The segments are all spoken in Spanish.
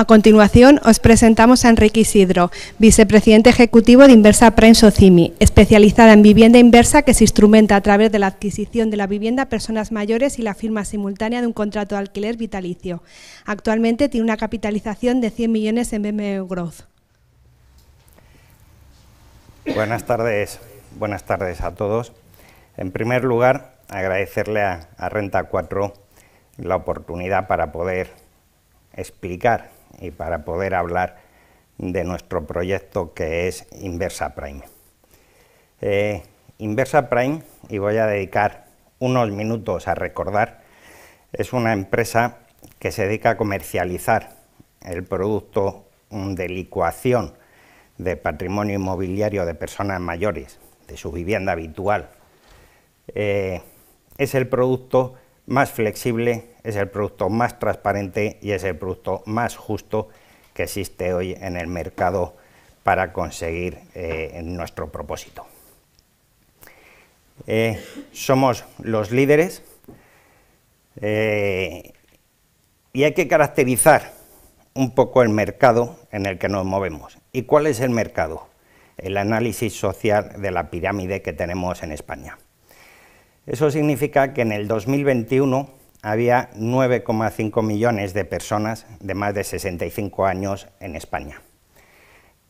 A continuación, os presentamos a Enrique Isidro, vicepresidente ejecutivo de Inversa Prenso CIMI, especializada en vivienda inversa que se instrumenta a través de la adquisición de la vivienda a personas mayores y la firma simultánea de un contrato de alquiler vitalicio. Actualmente tiene una capitalización de 100 millones en BME Growth. Buenas tardes, buenas tardes a todos. En primer lugar, agradecerle a, a Renta 4 la oportunidad para poder explicar y para poder hablar de nuestro proyecto que es Inversa Prime. Eh, Inversa Prime, y voy a dedicar unos minutos a recordar, es una empresa que se dedica a comercializar el producto de licuación de patrimonio inmobiliario de personas mayores, de su vivienda habitual. Eh, es el producto más flexible es el producto más transparente y es el producto más justo que existe hoy en el mercado para conseguir eh, nuestro propósito. Eh, somos los líderes eh, y hay que caracterizar un poco el mercado en el que nos movemos. ¿Y cuál es el mercado? El análisis social de la pirámide que tenemos en España. Eso significa que en el 2021 había 9,5 millones de personas de más de 65 años en España.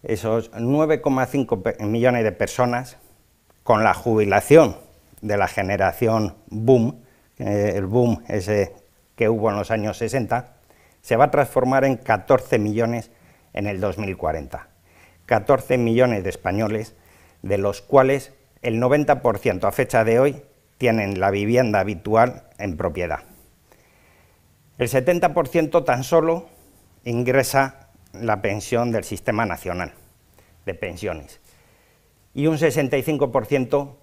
Esos 9,5 millones de personas, con la jubilación de la generación boom, eh, el boom ese que hubo en los años 60, se va a transformar en 14 millones en el 2040. 14 millones de españoles, de los cuales el 90% a fecha de hoy tienen la vivienda habitual en propiedad. El 70% tan solo ingresa la pensión del Sistema Nacional de Pensiones y un 65%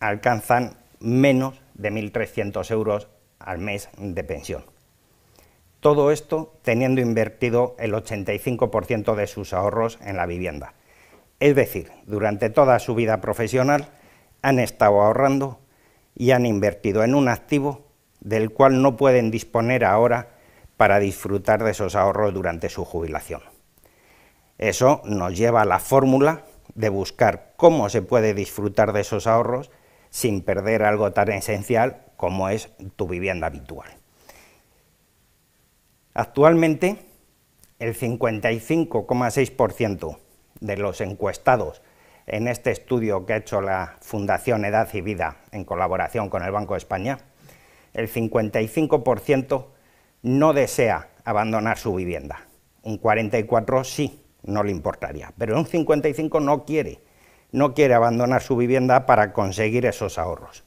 alcanzan menos de 1.300 euros al mes de pensión. Todo esto teniendo invertido el 85% de sus ahorros en la vivienda. Es decir, durante toda su vida profesional han estado ahorrando y han invertido en un activo del cual no pueden disponer ahora para disfrutar de esos ahorros durante su jubilación. Eso nos lleva a la fórmula de buscar cómo se puede disfrutar de esos ahorros sin perder algo tan esencial como es tu vivienda habitual. Actualmente, el 55,6% de los encuestados en este estudio que ha hecho la Fundación Edad y Vida en colaboración con el Banco de España el 55% no desea abandonar su vivienda. Un 44% sí, no le importaría, pero un 55% no quiere, no quiere abandonar su vivienda para conseguir esos ahorros.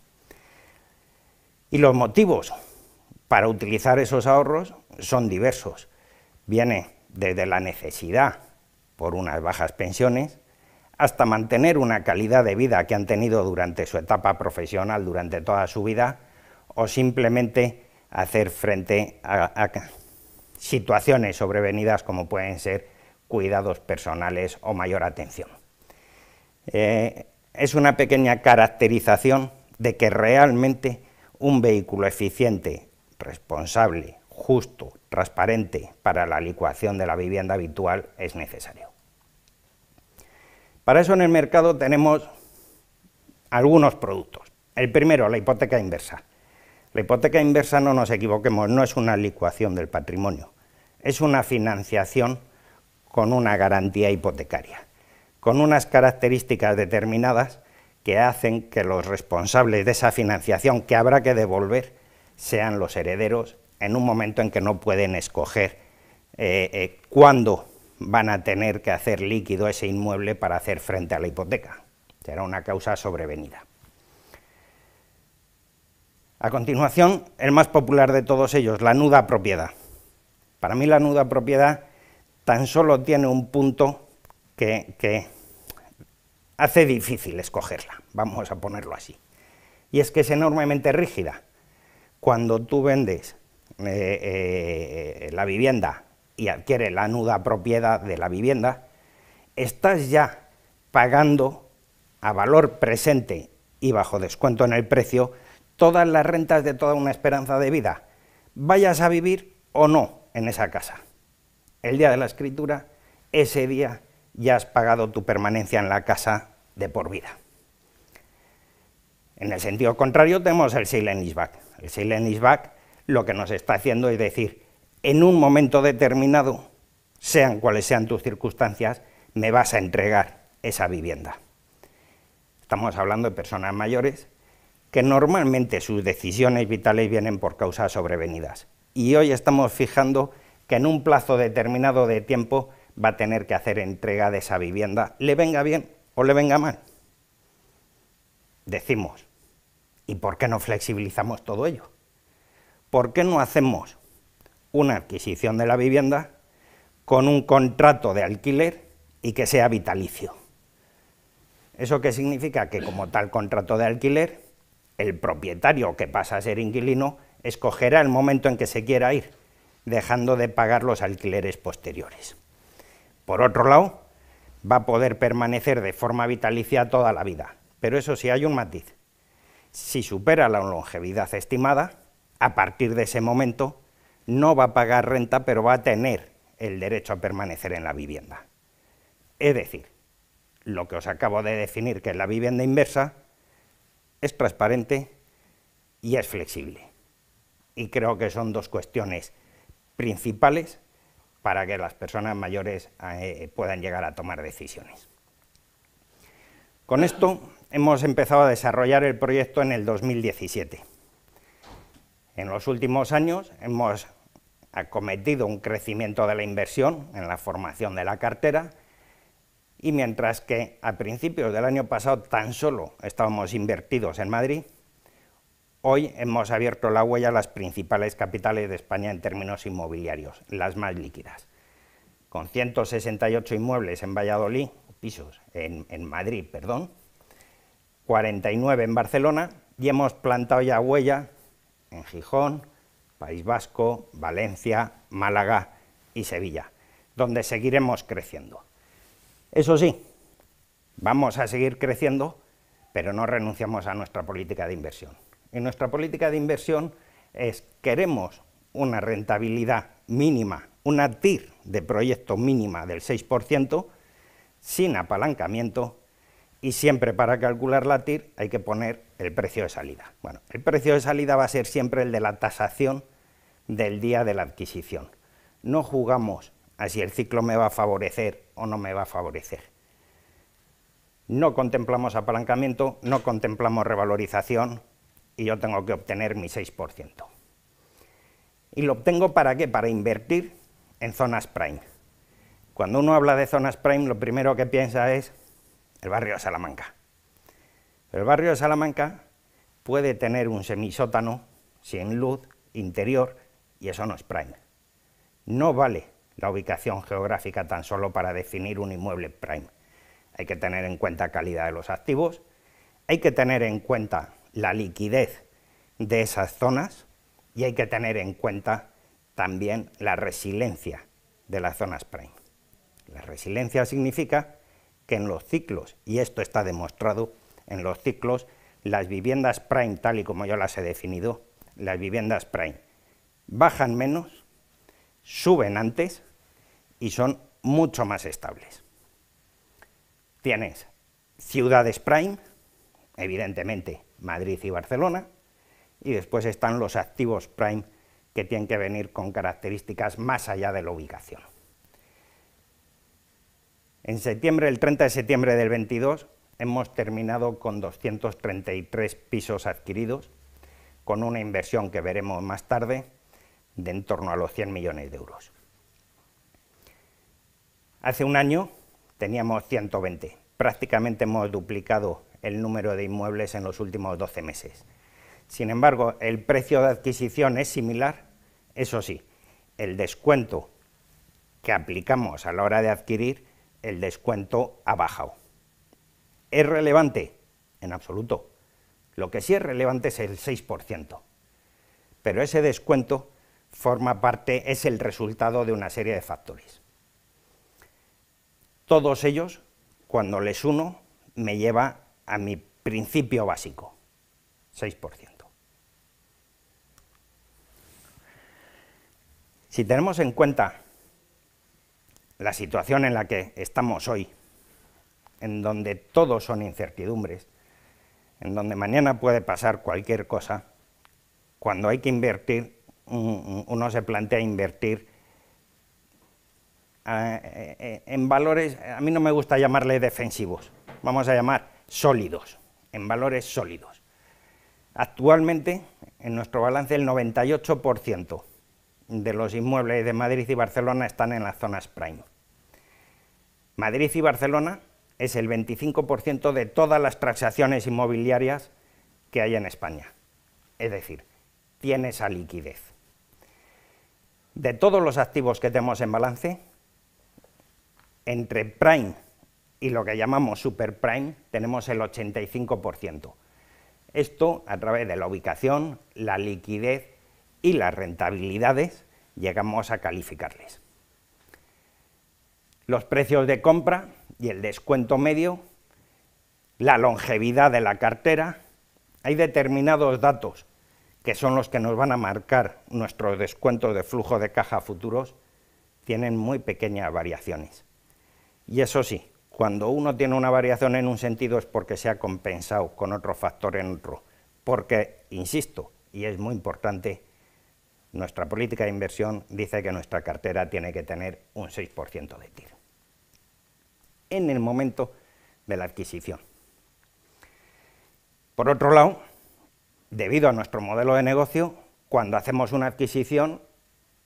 Y los motivos para utilizar esos ahorros son diversos. Viene desde la necesidad por unas bajas pensiones hasta mantener una calidad de vida que han tenido durante su etapa profesional, durante toda su vida, o simplemente hacer frente a, situaciones sobrevenidas como pueden ser cuidados personales o mayor atención. Eh, es una pequeña caracterización de que realmente un vehículo eficiente, responsable, justo, transparente para la licuación de la vivienda habitual es necesario. Para eso en el mercado tenemos algunos productos. El primero, la hipoteca inversa. La hipoteca inversa, no nos equivoquemos, no es una licuación del patrimonio, es una financiación con una garantía hipotecaria, con unas características determinadas que hacen que los responsables de esa financiación que habrá que devolver sean los herederos en un momento en que no pueden escoger eh, eh, cuándo van a tener que hacer líquido ese inmueble para hacer frente a la hipoteca. Será una causa sobrevenida. A continuación, el más popular de todos ellos, la nuda propiedad. Para mí la nuda propiedad tan solo tiene un punto que, hace difícil escogerla, vamos a ponerlo así. Y es que es enormemente rígida. Cuando tú vendes eh, eh, la vivienda y adquieres la nuda propiedad de la vivienda, estás ya pagando a valor presente y bajo descuento en el precio todas las rentas de toda una esperanza de vida, vayas a vivir o no en esa casa. El día de la escritura, ese día ya has pagado tu permanencia en la casa de por vida. En el sentido contrario tenemos el silent El silent lo que nos está haciendo es decir, en un momento determinado, sean cuales sean tus circunstancias, me vas a entregar esa vivienda. Estamos hablando de personas mayores que normalmente sus decisiones vitales vienen por causas sobrevenidas. Y hoy estamos fijando que en un plazo determinado de tiempo va a tener que hacer entrega de esa vivienda, le venga bien o le venga mal. Decimos, ¿y por qué no flexibilizamos todo ello? ¿Por qué no hacemos una adquisición de la vivienda con un contrato de alquiler y que sea vitalicio? ¿Eso qué significa? Que como tal contrato de alquiler, el propietario que pasa a ser inquilino escogerá el momento en que se quiera ir, dejando de pagar los alquileres posteriores. Por otro lado, va a poder permanecer de forma vitalicia toda la vida, pero eso sí hay un matiz. Si supera la longevidad estimada, a partir de ese momento no va a pagar renta, pero va a tener el derecho a permanecer en la vivienda. Es decir, lo que os acabo de definir que es la vivienda inversa, es transparente y es flexible. Y creo que son dos cuestiones principales para que las personas mayores eh, puedan llegar a tomar decisiones. Con esto hemos empezado a desarrollar el proyecto en el 2017. En los últimos años hemos acometido un crecimiento de la inversión en la formación de la cartera y mientras que a principios del año pasado tan solo estábamos invertidos en Madrid, hoy hemos abierto la huella a las principales capitales de España en términos inmobiliarios, las más líquidas. Con 168 inmuebles en Valladolid, pisos en, en Madrid, perdón, 49 en Barcelona y hemos plantado ya huella en Gijón, País Vasco, Valencia, Málaga y Sevilla, donde seguiremos creciendo. Eso sí, vamos a seguir creciendo, pero no renunciamos a nuestra política de inversión. Y nuestra política de inversión es, queremos una rentabilidad mínima, una TIR de proyecto mínima del 6%, sin apalancamiento, y siempre para calcular la TIR hay que poner el precio de salida. Bueno, el precio de salida va a ser siempre el de la tasación del día de la adquisición. No jugamos si el ciclo me va a favorecer o no me va a favorecer. No contemplamos apalancamiento, no contemplamos revalorización y yo tengo que obtener mi 6%. ¿Y lo obtengo para qué? Para invertir en zonas prime. Cuando uno habla de zonas prime, lo primero que piensa es el barrio de Salamanca. el barrio de Salamanca puede tener un semisótano sin luz interior y eso no es prime. No vale la ubicación geográfica tan solo para definir un inmueble prime. Hay que tener en cuenta calidad de los activos, hay que tener en cuenta la liquidez de esas zonas y hay que tener en cuenta también la resiliencia de las zonas prime. La resiliencia significa que en los ciclos, y esto está demostrado, en los ciclos las viviendas prime, tal y como yo las he definido, las viviendas prime bajan menos suben antes y son mucho más estables. Tienes ciudades prime, evidentemente Madrid y Barcelona, y después están los activos prime que tienen que venir con características más allá de la ubicación. En septiembre, el 30 de septiembre del 22, hemos terminado con 233 pisos adquiridos, con una inversión que veremos más tarde de en torno a los 100 millones de euros. Hace un año teníamos 120, prácticamente hemos duplicado el número de inmuebles en los últimos 12 meses. Sin embargo, el precio de adquisición es similar, eso sí, el descuento que aplicamos a la hora de adquirir, el descuento ha bajado. ¿Es relevante? En absoluto. Lo que sí es relevante es el 6%. Pero ese descuento forma parte, es el resultado de una serie de factores. Todos ellos, cuando les uno, me lleva a mi principio básico, 6%. Si tenemos en cuenta la situación en la que estamos hoy, en donde todos son incertidumbres, en donde mañana puede pasar cualquier cosa, cuando hay que invertir uno se plantea invertir eh, eh, eh, en valores, a mí no me gusta llamarle defensivos, vamos a llamar sólidos, en valores sólidos. Actualmente, en nuestro balance, el 98% de los inmuebles de Madrid y Barcelona están en las zonas prime. Madrid y Barcelona es el 25% de todas las transacciones inmobiliarias que hay en España. Es decir, tiene esa liquidez de todos los activos que tenemos en balance, entre prime y lo que llamamos super prime, tenemos el 85%. Esto a través de la ubicación, la liquidez y las rentabilidades llegamos a calificarles. Los precios de compra y el descuento medio, la longevidad de la cartera, hay determinados datos que son los que nos van a marcar nuestros descuentos de flujo de caja futuros, tienen muy pequeñas variaciones. Y eso sí, cuando uno tiene una variación en un sentido es porque se ha compensado con otro factor en otro, porque, insisto, y es muy importante, nuestra política de inversión dice que nuestra cartera tiene que tener un 6% de TIR en el momento de la adquisición. Por otro lado, debido a nuestro modelo de negocio, cuando hacemos una adquisición,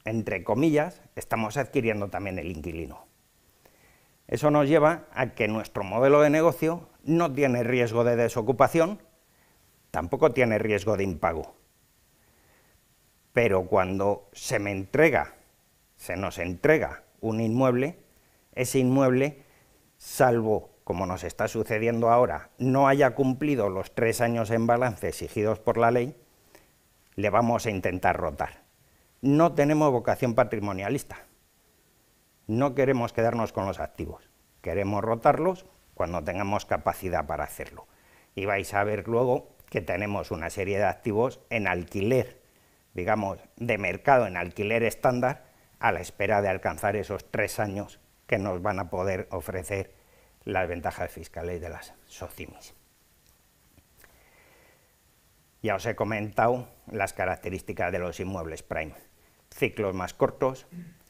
entre comillas, estamos adquiriendo también el inquilino. Eso nos lleva a que nuestro modelo de negocio no tiene riesgo de desocupación, tampoco tiene riesgo de impago. Pero cuando se me entrega, se nos entrega un inmueble, ese inmueble, salvo como nos está sucediendo ahora, no haya cumplido los tres años en balance exigidos por la ley, le vamos a intentar rotar. No tenemos vocación patrimonialista. No queremos quedarnos con los activos. Queremos rotarlos cuando tengamos capacidad para hacerlo. Y vais a ver luego que tenemos una serie de activos en alquiler, digamos, de mercado en alquiler estándar, a la espera de alcanzar esos tres años que nos van a poder ofrecer las ventajas fiscales de las SOCIMIS. Ya os he comentado las características de los inmuebles prime. Ciclos más cortos,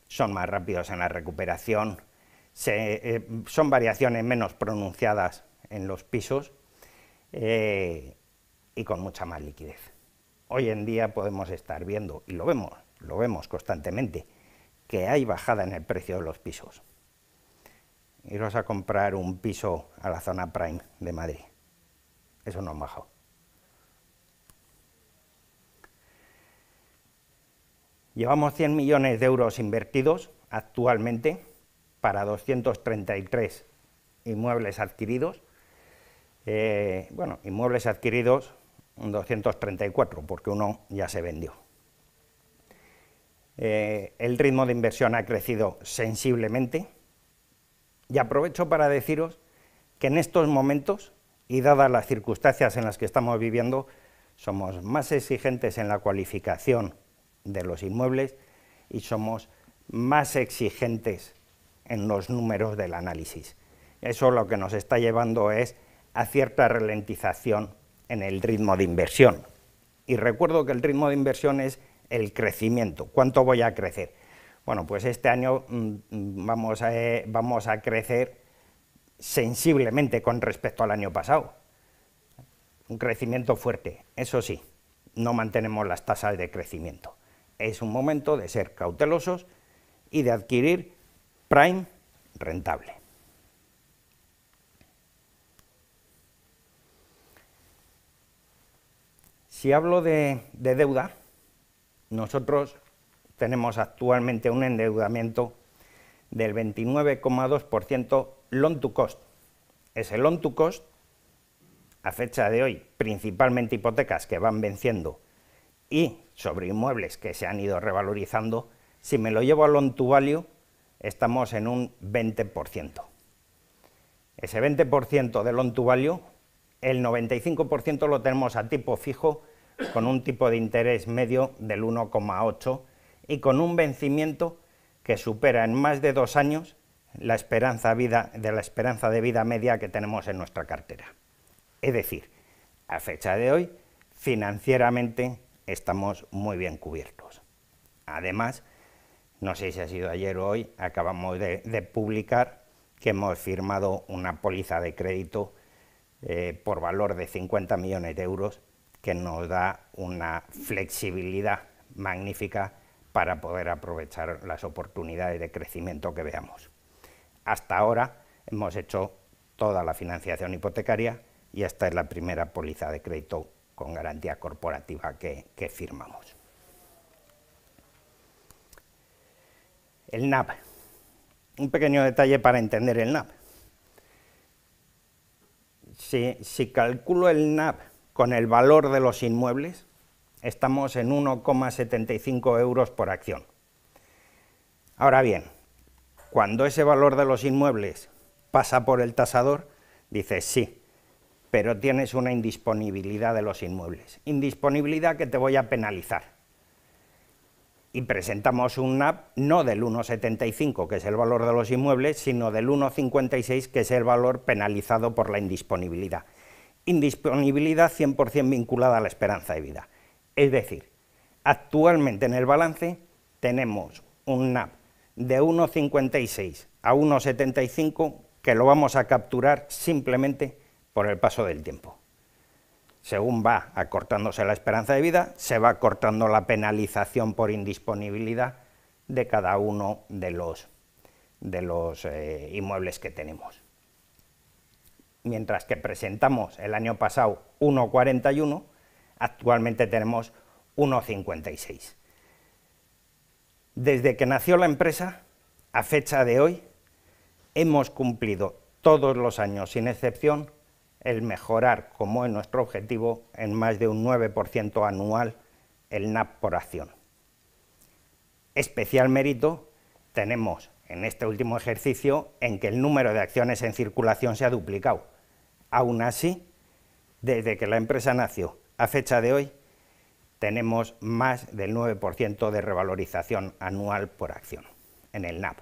son más rápidos en la recuperación, eh, son variaciones menos pronunciadas en los pisos eh, y con mucha más liquidez. Hoy en día podemos estar viendo, y lo vemos, lo vemos constantemente, que hay bajada en el precio de los pisos iros a comprar un piso a la zona prime de Madrid. Eso no ha bajado. Llevamos 100 millones de euros invertidos actualmente para 233 inmuebles adquiridos. Eh, bueno, inmuebles adquiridos 234, porque uno ya se vendió. Eh, el ritmo de inversión ha crecido sensiblemente, y aprovecho para deciros que en estos momentos, y dadas las circunstancias en las que estamos viviendo, somos más exigentes en la cualificación de los inmuebles y somos más exigentes en los números del análisis. Eso lo que nos está llevando es a cierta ralentización en el ritmo de inversión. Y recuerdo que el ritmo de inversión es el crecimiento, cuánto voy a crecer. Bueno, pues este año mm, mm, vamos a, eh, vamos a crecer sensiblemente con respecto al año pasado. Un crecimiento fuerte, eso sí, no mantenemos las tasas de crecimiento. Es un momento de ser cautelosos y de adquirir prime rentable. Si hablo de, de deuda, nosotros tenemos actualmente un endeudamiento del 29,2% loan to cost. Ese loan to cost, a fecha de hoy, principalmente hipotecas que van venciendo y sobre inmuebles que se han ido revalorizando, si me lo llevo al loan to value, estamos en un 20%. Ese 20% de loan to value, el 95% lo tenemos a tipo fijo con un tipo de interés medio del 1,8 y con un vencimiento que supera en más de dos años la esperanza, vida, de la esperanza de vida media que tenemos en nuestra cartera. Es decir, a fecha de hoy, financieramente estamos muy bien cubiertos. Además, no sé si ha sido ayer o hoy, acabamos de, publicar que hemos firmado una póliza de crédito eh, por valor de 50 millones de euros que nos da una flexibilidad magnífica para poder aprovechar las oportunidades de crecimiento que veamos. Hasta ahora hemos hecho toda la financiación hipotecaria y esta es la primera póliza de crédito con garantía corporativa que, firmamos. El NAP. Un pequeño detalle para entender el NAP. si calculo el NAP con el valor de los inmuebles, estamos en 1,75 euros por acción. Ahora bien, cuando ese valor de los inmuebles pasa por el tasador, dices sí, pero tienes una indisponibilidad de los inmuebles, indisponibilidad que te voy a penalizar. Y presentamos un NAP no del 1,75, que es el valor de los inmuebles, sino del 1,56, que es el valor penalizado por la indisponibilidad. Indisponibilidad 100% vinculada a la esperanza de vida. Es decir, actualmente en el balance tenemos un NAP de 1,56 a 1,75 que lo vamos a capturar simplemente por el paso del tiempo. Según va acortándose la esperanza de vida, se va acortando la penalización por indisponibilidad de cada uno de los, de los eh, inmuebles que tenemos. Mientras que presentamos el año pasado 1,41, Actualmente tenemos 1,56. Desde que nació la empresa, a fecha de hoy, hemos cumplido todos los años, sin excepción, el mejorar, como es nuestro objetivo, en más de un 9% anual el NAP por acción. Especial mérito tenemos en este último ejercicio en que el número de acciones en circulación se ha duplicado. Aún así, desde que la empresa nació a fecha de hoy tenemos más del 9% de revalorización anual por acción en el NAP.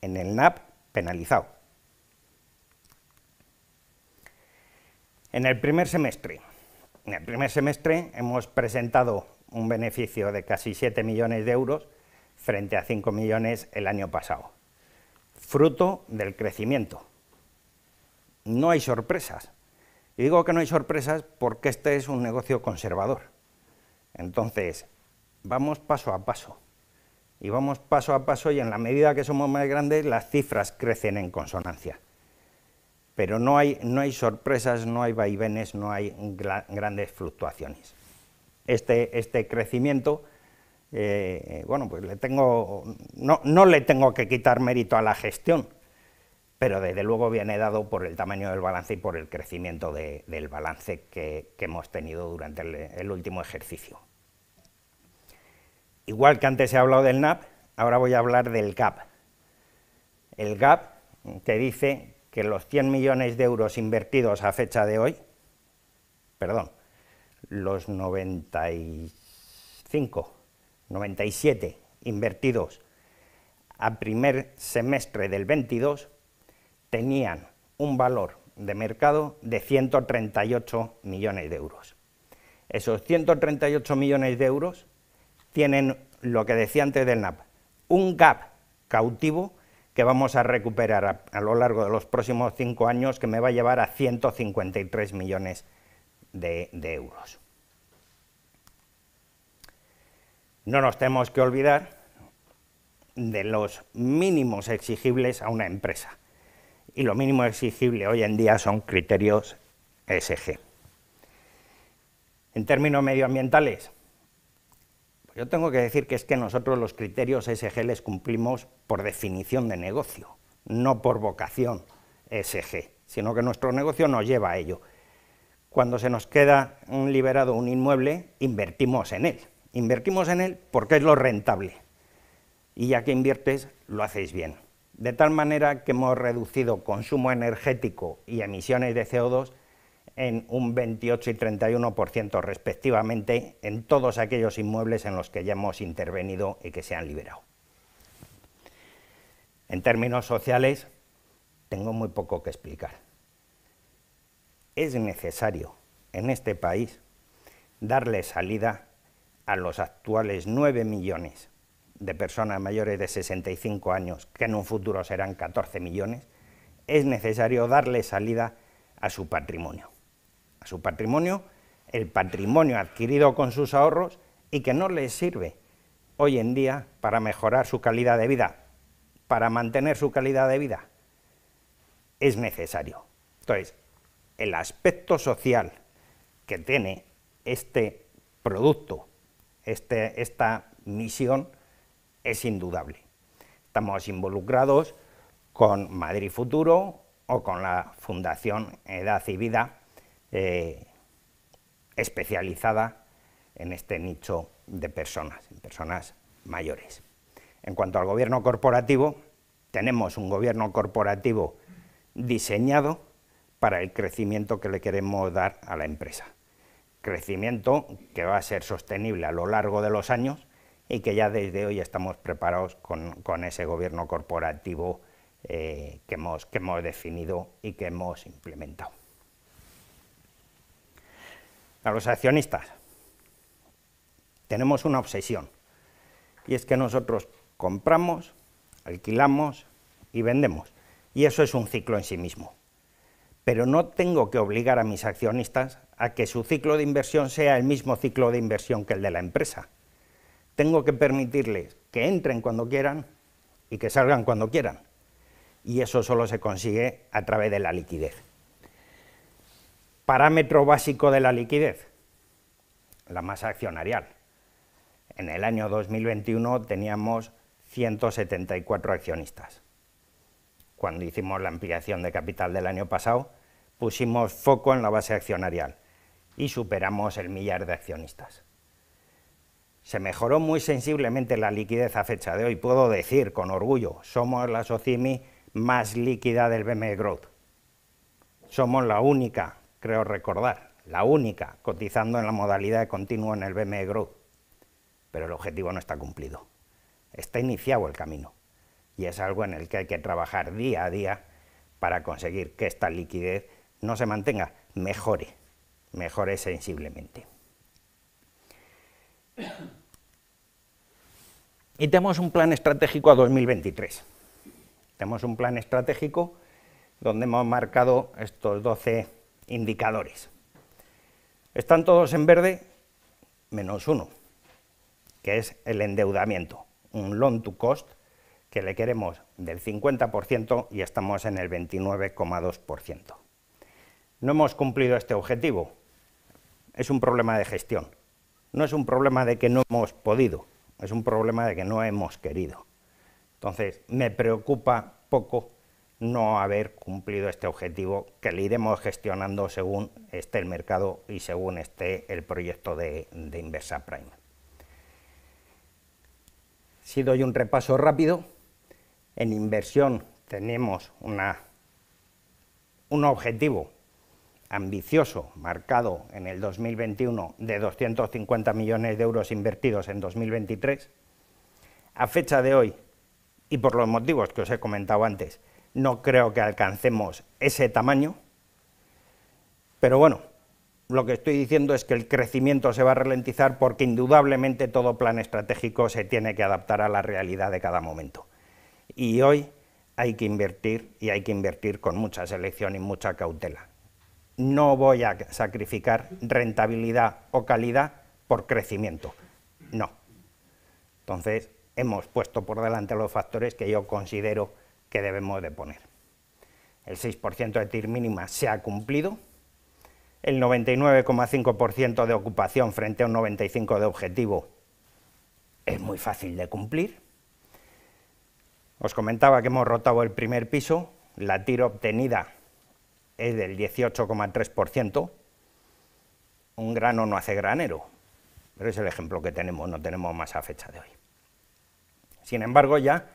En el NAP penalizado. En el primer semestre, en el primer semestre hemos presentado un beneficio de casi 7 millones de euros frente a 5 millones el año pasado, fruto del crecimiento. No hay sorpresas, y digo que no hay sorpresas porque este es un negocio conservador. Entonces, vamos paso a paso. Y vamos paso a paso y en la medida que somos más grandes, las cifras crecen en consonancia. Pero no hay, no hay sorpresas, no hay vaivenes, no hay grandes fluctuaciones. Este, este crecimiento, eh, bueno, pues le tengo, no le tengo que quitar mérito a la gestión, pero desde luego viene dado por el tamaño del balance y por el crecimiento del balance que, hemos tenido durante el, último ejercicio. Igual que antes he hablado del NAP, ahora voy a hablar del GAP. El GAP te dice que los 100 millones de euros invertidos a fecha de hoy, perdón, los 95, 97 invertidos a primer semestre del 22 tenían un valor de mercado de 138 millones de euros. Esos 138 millones de euros tienen lo que decía antes del NAP, un gap cautivo que vamos a recuperar a, lo largo de los próximos cinco años que me va a llevar a 153 millones de euros. No nos tenemos que olvidar de los mínimos exigibles a una empresa y lo mínimo exigible hoy en día son criterios S.G. En términos medioambientales, yo tengo que decir que es que nosotros los criterios ESG les cumplimos por definición de negocio, no por vocación S.G., sino que nuestro negocio nos lleva a ello. Cuando se nos queda un liberado un inmueble, invertimos en él. Invertimos en él porque es lo rentable. Y ya que inviertes, lo hacéis bien de tal manera que hemos reducido consumo energético y emisiones de CO2 en un 28 y 31% respectivamente en todos aquellos inmuebles en los que ya hemos intervenido y que se han liberado. En términos sociales, tengo muy poco que explicar. Es necesario en este país darle salida a los actuales 9 millones de personas mayores de 65 años, que en un futuro serán 14 millones, es necesario darle salida a su patrimonio. A su patrimonio, el patrimonio adquirido con sus ahorros y que no les sirve hoy en día para mejorar su calidad de vida, para mantener su calidad de vida. Es necesario. Entonces, el aspecto social que tiene este producto, este, esta misión, es indudable. Estamos involucrados con Madrid Futuro o con la Fundación Edad y Vida, eh, especializada en este nicho de personas, en personas mayores. En cuanto al gobierno corporativo, tenemos un gobierno corporativo diseñado para el crecimiento que le queremos dar a la empresa. Crecimiento que va a ser sostenible a lo largo de los años y que ya desde hoy estamos preparados con, ese gobierno corporativo eh, que, hemos, que hemos definido y que hemos implementado. A los accionistas tenemos una obsesión y es que nosotros compramos, alquilamos y vendemos y eso es un ciclo en sí mismo. Pero no tengo que obligar a mis accionistas a que su ciclo de inversión sea el mismo ciclo de inversión que el de la empresa tengo que permitirles que entren cuando quieran y que salgan cuando quieran. Y eso solo se consigue a través de la liquidez. Parámetro básico de la liquidez, la masa accionarial. En el año 2021 teníamos 174 accionistas. Cuando hicimos la ampliación de capital del año pasado, pusimos foco en la base accionarial y superamos el millar de accionistas. Se mejoró muy sensiblemente la liquidez a fecha de hoy. Puedo decir con orgullo, somos la SOCIMI más líquida del BME Growth. Somos la única, creo recordar, la única cotizando en la modalidad de continuo en el BME Growth. Pero el objetivo no está cumplido. Está iniciado el camino y es algo en el que hay que trabajar día a día para conseguir que esta liquidez no se mantenga, mejore, mejore sensiblemente. Y tenemos un plan estratégico a 2023. Tenemos un plan estratégico donde hemos marcado estos 12 indicadores. Están todos en verde, menos uno, que es el endeudamiento, un loan to cost que le queremos del 50% y estamos en el 29,2%. No hemos cumplido este objetivo, es un problema de gestión no es un problema de que no hemos podido, es un problema de que no hemos querido. Entonces, me preocupa poco no haber cumplido este objetivo que le iremos gestionando según esté el mercado y según esté el proyecto de, Inversa Prime. Si doy un repaso rápido, en inversión tenemos una, un objetivo ambicioso, marcado en el 2021 de 250 millones de euros invertidos en 2023, a fecha de hoy, y por los motivos que os he comentado antes, no creo que alcancemos ese tamaño, pero bueno, lo que estoy diciendo es que el crecimiento se va a ralentizar porque indudablemente todo plan estratégico se tiene que adaptar a la realidad de cada momento. Y hoy hay que invertir y hay que invertir con mucha selección y mucha cautela no voy a sacrificar rentabilidad o calidad por crecimiento. No. Entonces, hemos puesto por delante los factores que yo considero que debemos de poner. El 6% de TIR mínima se ha cumplido, el 99,5% de ocupación frente a un 95% de objetivo es muy fácil de cumplir. Os comentaba que hemos rotado el primer piso, la TIR obtenida es del 18,3%, un grano no hace granero, pero es el ejemplo que tenemos, no tenemos más a fecha de hoy. Sin embargo, ya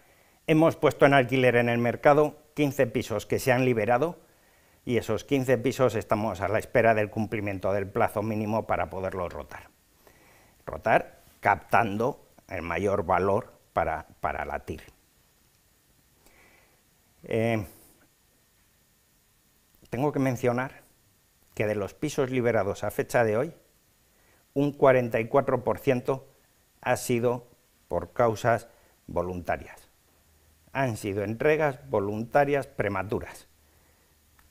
hemos puesto en alquiler en el mercado 15 pisos que se han liberado y esos 15 pisos estamos a la espera del cumplimiento del plazo mínimo para poderlos rotar. Rotar captando el mayor valor para, para la TIR. Eh, tengo que mencionar que de los pisos liberados a fecha de hoy, un 44% ha sido por causas voluntarias. Han sido entregas voluntarias prematuras.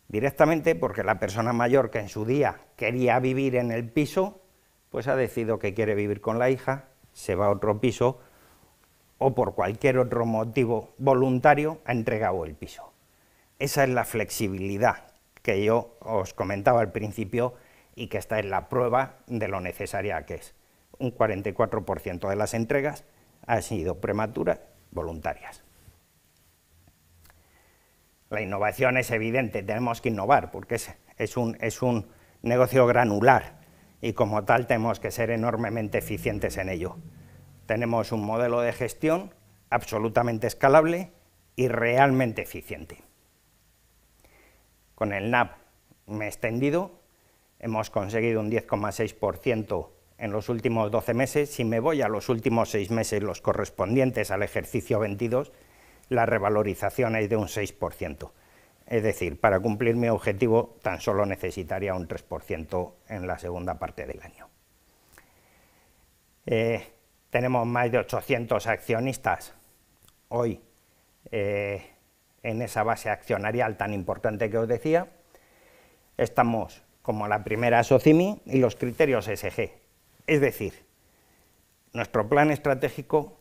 Directamente porque la persona mayor que en su día quería vivir en el piso, pues ha decidido que quiere vivir con la hija, se va a otro piso o por cualquier otro motivo voluntario ha entregado el piso. Esa es la flexibilidad que yo os comentaba al principio y que esta es la prueba de lo necesaria que es. Un 44% de las entregas han sido prematuras voluntarias. La innovación es evidente, tenemos que innovar porque es, un, es un negocio granular y como tal tenemos que ser enormemente eficientes en ello. Tenemos un modelo de gestión absolutamente escalable y realmente eficiente. Con el NAP me he extendido, hemos conseguido un 10,6% en los últimos 12 meses. Si me voy a los últimos 6 meses, los correspondientes al ejercicio 22, la revalorización es de un 6%. Es decir, para cumplir mi objetivo tan solo necesitaría un 3% en la segunda parte del año. Eh, tenemos más de 800 accionistas hoy. Eh, en esa base accionarial tan importante que os decía, estamos como la primera SOCIMI y los criterios SG. Es decir, nuestro plan estratégico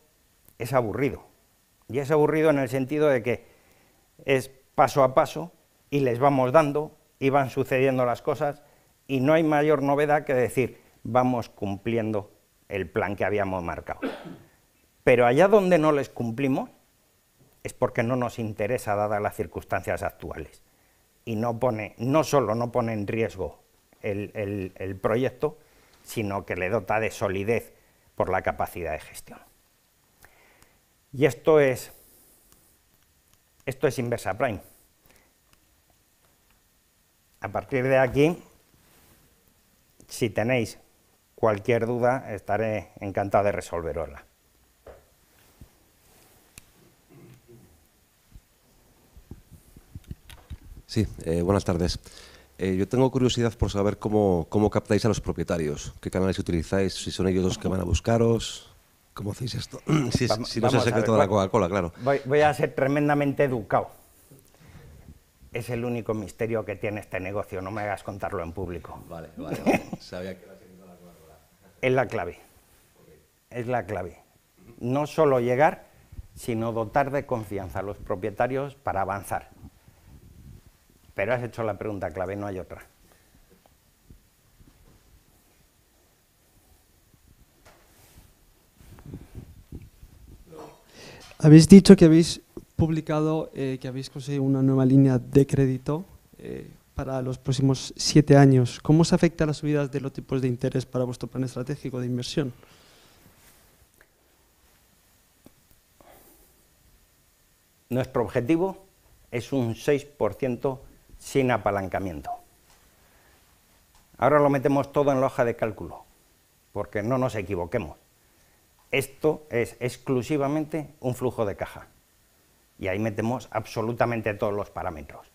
es aburrido. Y es aburrido en el sentido de que es paso a paso y les vamos dando y van sucediendo las cosas y no hay mayor novedad que decir vamos cumpliendo el plan que habíamos marcado. Pero allá donde no les cumplimos, es porque no nos interesa dadas las circunstancias actuales. Y no, no solo no pone en riesgo el, el proyecto, sino que le dota de solidez por la capacidad de gestión. Y esto es, esto es inversa prime. A partir de aquí, si tenéis cualquier duda, estaré encantado de resolverosla. Sí, eh, buenas tardes. Eh, yo tengo curiosidad por saber cómo, cómo, captáis a los propietarios, qué canales utilizáis, si son ellos los que van a buscaros, cómo hacéis esto. si, no es el secreto de la Coca-Cola, claro. Voy, a ser tremendamente educado. Es el único misterio que tiene este negocio, no me hagas contarlo en público. Vale, vale, Sabía que era secreto de la Coca-Cola. Es la clave. Es la clave. No solo llegar, sino dotar de confianza a los propietarios para avanzar. Pero has hecho la pregunta clave, no hay otra. Habéis dicho que habéis publicado, eh, que habéis conseguido una nueva línea de crédito eh, para los próximos siete años. ¿Cómo se afecta las subidas de los tipos de interés para vuestro plan estratégico de inversión? Nuestro objetivo es un 6% sin apalancamiento. Ahora lo metemos todo en la hoja de cálculo, porque no nos equivoquemos. Esto es exclusivamente un flujo de caja y ahí metemos absolutamente todos los parámetros.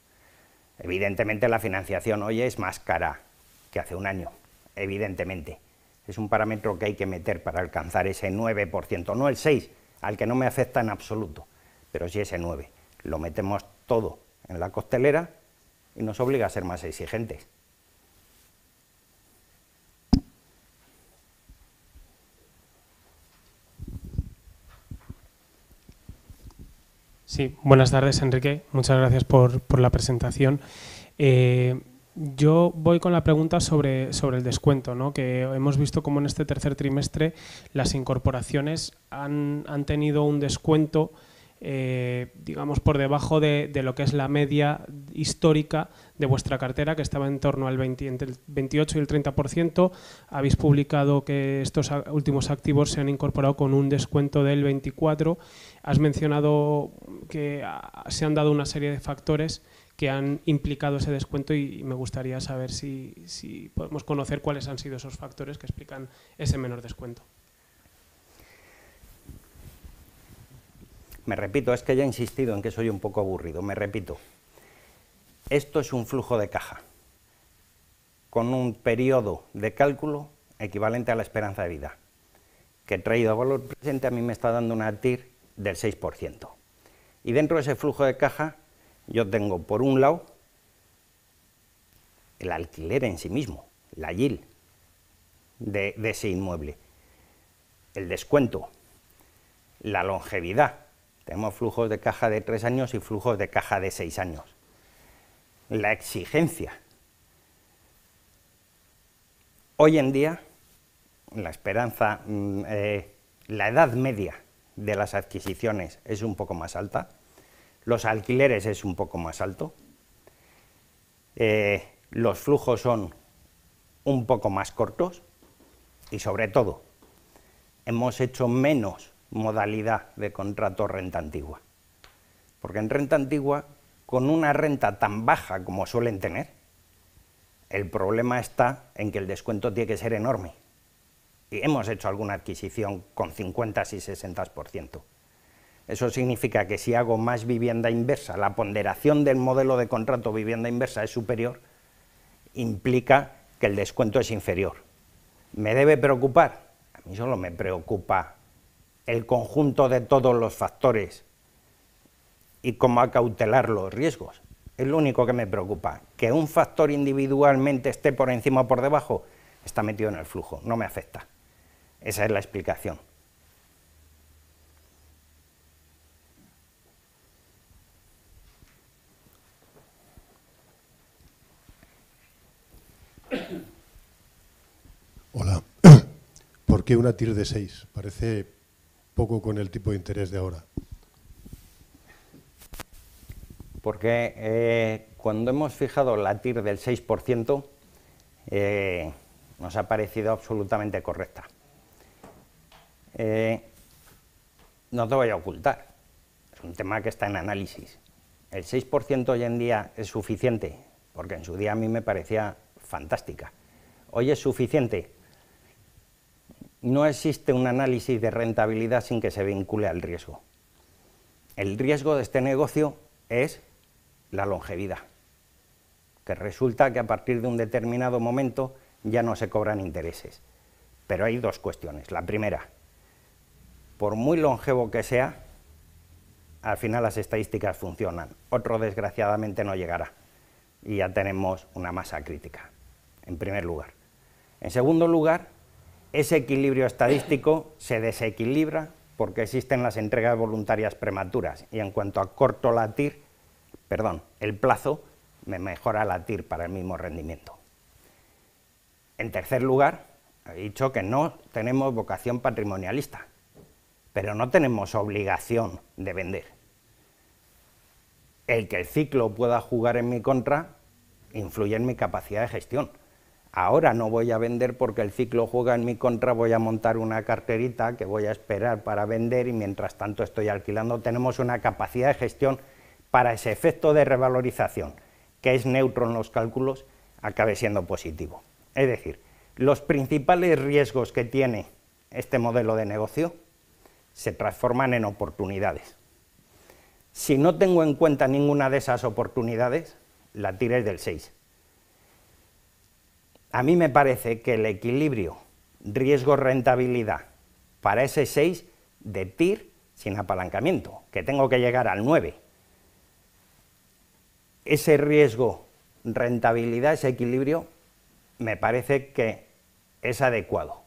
Evidentemente la financiación hoy es más cara que hace un año, evidentemente. Es un parámetro que hay que meter para alcanzar ese 9%, no el 6, al que no me afecta en absoluto, pero sí ese 9. Lo metemos todo en la costelera y nos obliga a ser más exigentes. Sí, buenas tardes Enrique, muchas gracias por, la presentación. Eh, yo voy con la pregunta sobre, sobre el descuento, ¿no? que hemos visto cómo en este tercer trimestre las incorporaciones han, han tenido un descuento eh, digamos, por debajo de, lo que es la media histórica de vuestra cartera, que estaba en torno al 20, entre el 28 y el 30%. Habéis publicado que estos últimos activos se han incorporado con un descuento del 24%. Has mencionado que se han dado una serie de factores que han implicado ese descuento y me gustaría saber si podemos conocer cuáles han sido esos factores que explican ese menor descuento. Me repito, es que ya he insistido en que soy un poco aburrido, me repito. Esto es un flujo de caja con un periodo de cálculo equivalente a la esperanza de vida, que traído a valor presente a mí me está dando una TIR del 6%. Y dentro de ese flujo de caja yo tengo, por un lado, el alquiler en sí mismo, la YIL de ese inmueble, el descuento, la longevidad tenemos flujos de caja de tres años y flujos de caja de seis años. La exigencia. Hoy en día, la esperanza, mm, eh, la edad media de las adquisiciones es un poco más alta, los alquileres es un poco más alto, eh, los flujos son un poco más cortos y sobre todo hemos hecho menos modalidad de contrato renta antigua. Porque en renta antigua, con una renta tan baja como suelen tener, el problema está en que el descuento tiene que ser enorme. Y hemos hecho alguna adquisición con 50 y 60%. Eso significa que si hago más vivienda inversa, la ponderación del modelo de contrato vivienda inversa es superior, implica que el descuento es inferior. ¿Me debe preocupar? A mí solo me preocupa el conjunto de todos los factores y cómo acautelar los riesgos. Es lo único que me preocupa. Que un factor individualmente esté por encima o por debajo, está metido en el flujo, no me afecta. Esa es la explicación. Hola. ¿Por qué una TIR de 6? Parece poco con el tipo de interés de ahora? Porque eh, cuando hemos fijado la TIR del 6%, eh, nos ha parecido absolutamente correcta. Eh, no te voy a ocultar, es un tema que está en análisis. El 6% hoy en día es suficiente, porque en su día a mí me parecía fantástica. Hoy es suficiente, no existe un análisis de rentabilidad sin que se vincule al riesgo. El riesgo de este negocio es la longevidad, que resulta que a partir de un determinado momento ya no se cobran intereses. Pero hay dos cuestiones. La primera, por muy longevo que sea, al final las estadísticas funcionan. Otro desgraciadamente no llegará y ya tenemos una masa crítica, en primer lugar. En segundo lugar, ese equilibrio estadístico se desequilibra porque existen las entregas voluntarias prematuras y en cuanto a corto latir, perdón, el plazo, me mejora latir para el mismo rendimiento. En tercer lugar, he dicho que no tenemos vocación patrimonialista, pero no tenemos obligación de vender. El que el ciclo pueda jugar en mi contra influye en mi capacidad de gestión ahora no voy a vender porque el ciclo juega en mi contra, voy a montar una carterita que voy a esperar para vender y mientras tanto estoy alquilando. Tenemos una capacidad de gestión para ese efecto de revalorización, que es neutro en los cálculos, acabe siendo positivo. Es decir, los principales riesgos que tiene este modelo de negocio se transforman en oportunidades. Si no tengo en cuenta ninguna de esas oportunidades, la tiré del 6. A mí me parece que el equilibrio riesgo-rentabilidad para ese 6 de TIR sin apalancamiento, que tengo que llegar al 9. Ese riesgo-rentabilidad, ese equilibrio, me parece que es adecuado.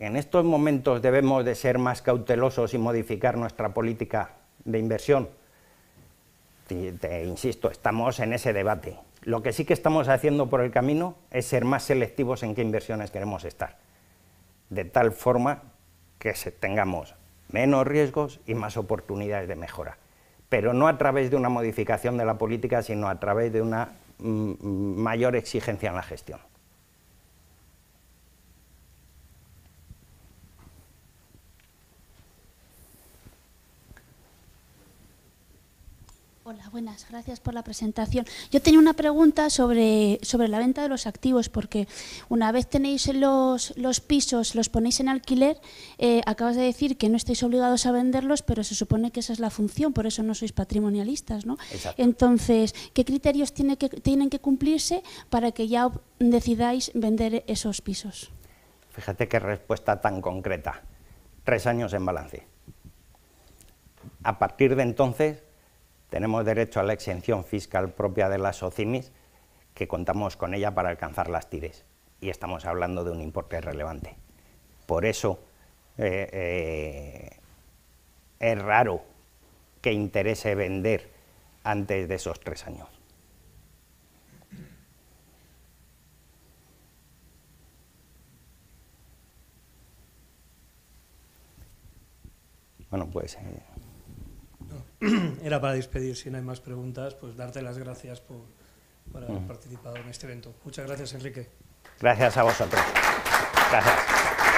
En estos momentos debemos de ser más cautelosos y modificar nuestra política de inversión. Te, te insisto, estamos en ese debate. Lo que sí que estamos haciendo por el camino es ser más selectivos en qué inversiones queremos estar, de tal forma que tengamos menos riesgos y más oportunidades de mejora, pero no a través de una modificación de la política, sino a través de una mm, mm, mayor exigencia en la gestión. Hola, buenas. Gracias por la presentación. Yo tenía una pregunta sobre, sobre la venta de los activos, porque una vez tenéis los, pisos, los ponéis en alquiler, eh, acabas de decir que no estáis obligados a venderlos, pero se supone que esa es la función, por eso no sois patrimonialistas, ¿no? Exacto. Entonces, ¿qué criterios tiene que, tienen que cumplirse para que ya decidáis vender esos pisos? Fíjate qué respuesta tan concreta. Tres años en balance. A partir de entonces tenemos derecho a la exención fiscal propia de las OCIMIS, que contamos con ella para alcanzar las TIRES, y estamos hablando de un importe relevante. Por eso eh, eh, es raro que interese vender antes de esos tres años. Bueno, pues... Eh, era para despedir, si no hay más preguntas, pues darte las gracias por, haber participado en este evento. Muchas gracias, Enrique. Gracias a vosotros. Gracias.